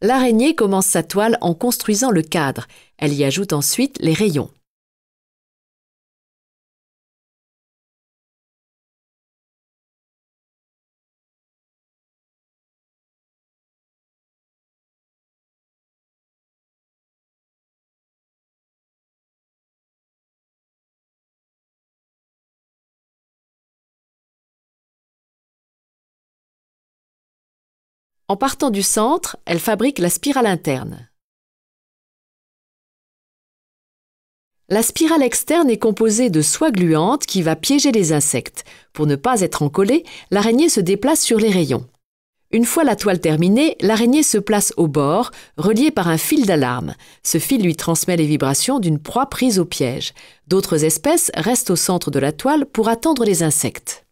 L'araignée commence sa toile en construisant le cadre. Elle y ajoute ensuite les rayons. En partant du centre, elle fabrique la spirale interne. La spirale externe est composée de soie gluante qui va piéger les insectes. Pour ne pas être encollée, l'araignée se déplace sur les rayons. Une fois la toile terminée, l'araignée se place au bord, reliée par un fil d'alarme. Ce fil lui transmet les vibrations d'une proie prise au piège. D'autres espèces restent au centre de la toile pour attendre les insectes.